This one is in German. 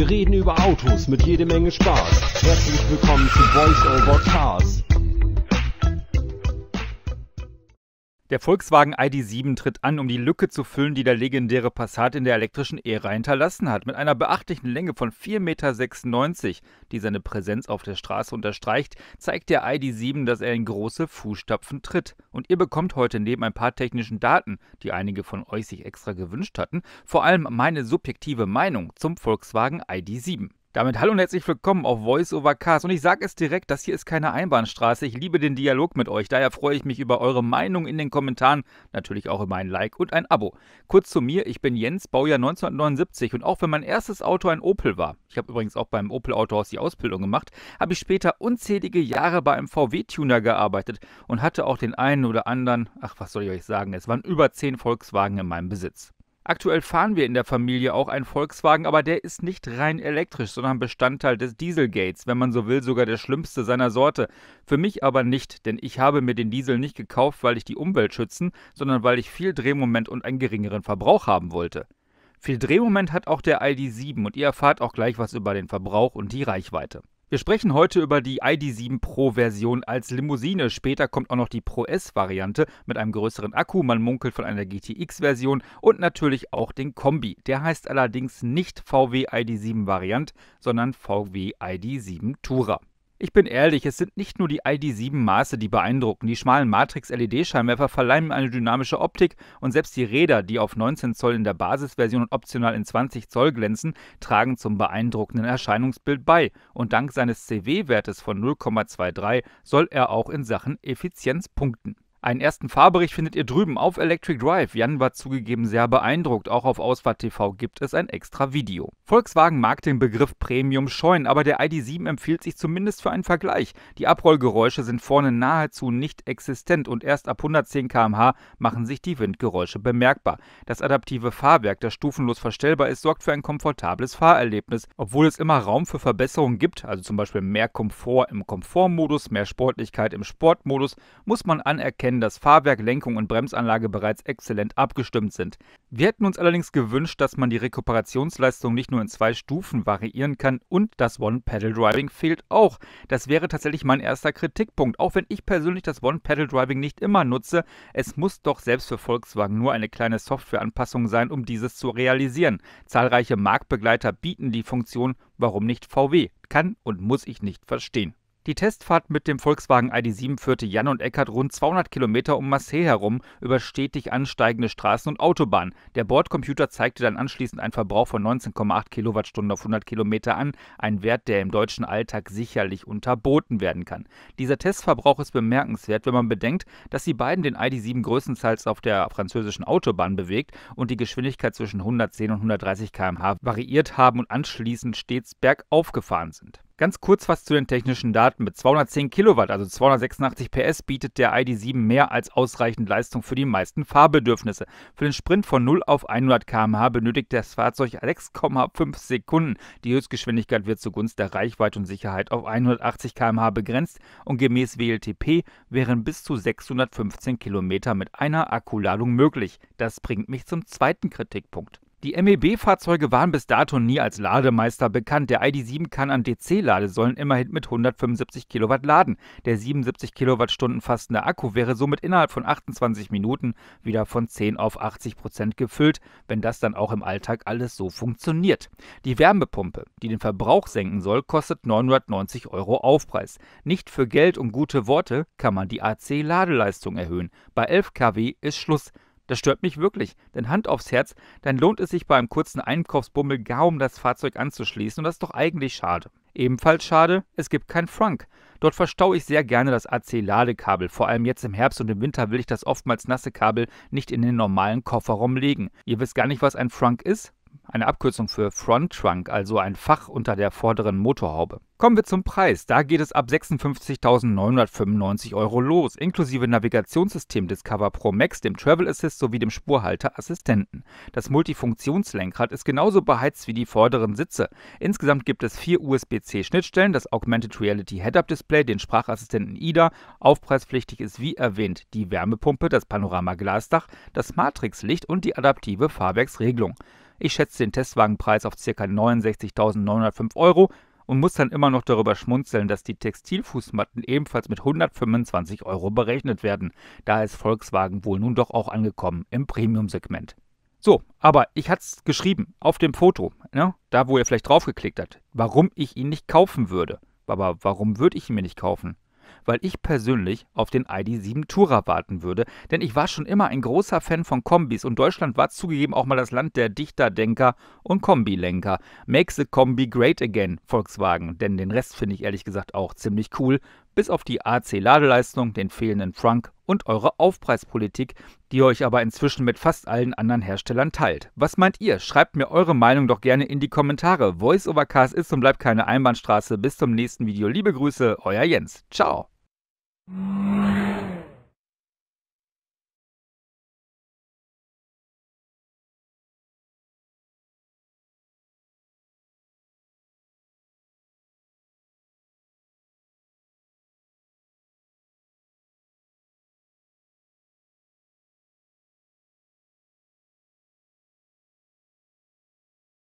Wir reden über Autos mit jede Menge Spaß. Herzlich willkommen zu Voice Over Cars. Der Volkswagen ID.7 tritt an, um die Lücke zu füllen, die der legendäre Passat in der elektrischen Ära hinterlassen hat. Mit einer beachtlichen Länge von 4,96 Meter, die seine Präsenz auf der Straße unterstreicht, zeigt der ID.7, dass er in große Fußstapfen tritt. Und ihr bekommt heute neben ein paar technischen Daten, die einige von euch sich extra gewünscht hatten, vor allem meine subjektive Meinung zum Volkswagen ID.7. Damit hallo und herzlich willkommen auf Voice over Cars. Und ich sage es direkt, das hier ist keine Einbahnstraße. Ich liebe den Dialog mit euch. Daher freue ich mich über eure Meinung in den Kommentaren, natürlich auch über ein Like und ein Abo. Kurz zu mir, ich bin Jens, Baujahr 1979 und auch wenn mein erstes Auto ein Opel war, ich habe übrigens auch beim Opel Autohaus die Ausbildung gemacht, habe ich später unzählige Jahre bei einem VW-Tuner gearbeitet und hatte auch den einen oder anderen, ach was soll ich euch sagen, es waren über zehn Volkswagen in meinem Besitz. Aktuell fahren wir in der Familie auch einen Volkswagen, aber der ist nicht rein elektrisch, sondern Bestandteil des Dieselgates, wenn man so will, sogar der schlimmste seiner Sorte. Für mich aber nicht, denn ich habe mir den Diesel nicht gekauft, weil ich die Umwelt schützen, sondern weil ich viel Drehmoment und einen geringeren Verbrauch haben wollte. Viel Drehmoment hat auch der ID7 und ihr erfahrt auch gleich was über den Verbrauch und die Reichweite. Wir sprechen heute über die ID7 Pro Version als Limousine. Später kommt auch noch die Pro S Variante mit einem größeren Akku. Man munkelt von einer GTX Version und natürlich auch den Kombi. Der heißt allerdings nicht VW ID7 Variant, sondern VW ID7 Tourer. Ich bin ehrlich, es sind nicht nur die ID7-Maße, die beeindrucken. Die schmalen Matrix-LED-Scheinwerfer verleihen eine dynamische Optik und selbst die Räder, die auf 19 Zoll in der Basisversion und optional in 20 Zoll glänzen, tragen zum beeindruckenden Erscheinungsbild bei. Und dank seines CW-Wertes von 0,23 soll er auch in Sachen Effizienz punkten. Einen ersten Fahrbericht findet ihr drüben auf Electric Drive. Jan war zugegeben sehr beeindruckt. Auch auf Ausfahrt TV gibt es ein extra Video. Volkswagen mag den Begriff Premium scheuen, aber der ID7 empfiehlt sich zumindest für einen Vergleich. Die Abrollgeräusche sind vorne nahezu nicht existent und erst ab 110 km/h machen sich die Windgeräusche bemerkbar. Das adaptive Fahrwerk, das stufenlos verstellbar ist, sorgt für ein komfortables Fahrerlebnis. Obwohl es immer Raum für Verbesserungen gibt, also zum Beispiel mehr Komfort im Komfortmodus, mehr Sportlichkeit im Sportmodus, muss man anerkennen, erkennen, dass Fahrwerk, Lenkung und Bremsanlage bereits exzellent abgestimmt sind. Wir hätten uns allerdings gewünscht, dass man die Rekuperationsleistung nicht nur in zwei Stufen variieren kann und das One-Pedal-Driving fehlt auch. Das wäre tatsächlich mein erster Kritikpunkt, auch wenn ich persönlich das One-Pedal-Driving nicht immer nutze. Es muss doch selbst für Volkswagen nur eine kleine Softwareanpassung sein, um dieses zu realisieren. Zahlreiche Marktbegleiter bieten die Funktion, warum nicht VW? Kann und muss ich nicht verstehen. Die Testfahrt mit dem Volkswagen ID.7 führte Jan und Eckert rund 200 Kilometer um Marseille herum über stetig ansteigende Straßen und Autobahnen. Der Bordcomputer zeigte dann anschließend einen Verbrauch von 19,8 Kilowattstunden auf 100 Kilometer an, ein Wert, der im deutschen Alltag sicherlich unterboten werden kann. Dieser Testverbrauch ist bemerkenswert, wenn man bedenkt, dass die beiden den ID.7 größtenteils auf der französischen Autobahn bewegt und die Geschwindigkeit zwischen 110 und 130 km/h variiert haben und anschließend stets bergauf gefahren sind. Ganz kurz was zu den technischen Daten. Mit 210 Kilowatt, also 286 PS, bietet der ID.7 mehr als ausreichend Leistung für die meisten Fahrbedürfnisse. Für den Sprint von 0 auf 100 km/h benötigt das Fahrzeug 6,5 Sekunden. Die Höchstgeschwindigkeit wird zugunsten der Reichweite und Sicherheit auf 180 km/h begrenzt und gemäß WLTP wären bis zu 615 Kilometer mit einer Akkuladung möglich. Das bringt mich zum zweiten Kritikpunkt. Die MEB-Fahrzeuge waren bis dato nie als Lademeister bekannt. Der ID7 kann an dc lade sollen immerhin mit 175 Kilowatt laden. Der 77 Kilowattstunden fassende Akku wäre somit innerhalb von 28 Minuten wieder von 10 auf 80 Prozent gefüllt, wenn das dann auch im Alltag alles so funktioniert. Die Wärmepumpe, die den Verbrauch senken soll, kostet 990 Euro Aufpreis. Nicht für Geld und gute Worte kann man die AC-Ladeleistung erhöhen. Bei 11 kW ist Schluss. Das stört mich wirklich, denn Hand aufs Herz, dann lohnt es sich bei einem kurzen Einkaufsbummel gar, um das Fahrzeug anzuschließen und das ist doch eigentlich schade. Ebenfalls schade, es gibt kein Frunk. Dort verstaue ich sehr gerne das AC-Ladekabel. Vor allem jetzt im Herbst und im Winter will ich das oftmals nasse Kabel nicht in den normalen Kofferraum legen. Ihr wisst gar nicht, was ein Frunk ist? eine Abkürzung für Front Trunk, also ein Fach unter der vorderen Motorhaube. Kommen wir zum Preis. Da geht es ab 56.995 Euro los, inklusive Navigationssystem Discover Pro Max, dem Travel Assist sowie dem Spurhalterassistenten. Das Multifunktionslenkrad ist genauso beheizt wie die vorderen Sitze. Insgesamt gibt es vier USB-C-Schnittstellen, das Augmented Reality Head-Up-Display, den Sprachassistenten IDA. Aufpreispflichtig ist wie erwähnt die Wärmepumpe, das Panoramaglasdach, das Matrixlicht und die adaptive Fahrwerksregelung. Ich schätze den Testwagenpreis auf ca. 69.905 Euro und muss dann immer noch darüber schmunzeln, dass die Textilfußmatten ebenfalls mit 125 Euro berechnet werden. Da ist Volkswagen wohl nun doch auch angekommen im Premium-Segment. So, aber ich hatte es geschrieben auf dem Foto, ne? da wo ihr vielleicht draufgeklickt habt, warum ich ihn nicht kaufen würde. Aber warum würde ich ihn mir nicht kaufen? weil ich persönlich auf den ID7 Tourer warten würde, denn ich war schon immer ein großer Fan von Kombis und Deutschland war zugegeben auch mal das Land der Dichter, Denker und Kombilenker. Makes the Kombi great again, Volkswagen, denn den Rest finde ich ehrlich gesagt auch ziemlich cool, bis auf die AC-Ladeleistung, den fehlenden Trunk und eure Aufpreispolitik, die ihr euch aber inzwischen mit fast allen anderen Herstellern teilt. Was meint ihr? Schreibt mir eure Meinung doch gerne in die Kommentare. Voice over Cars ist und bleibt keine Einbahnstraße. Bis zum nächsten Video. Liebe Grüße, euer Jens. Ciao.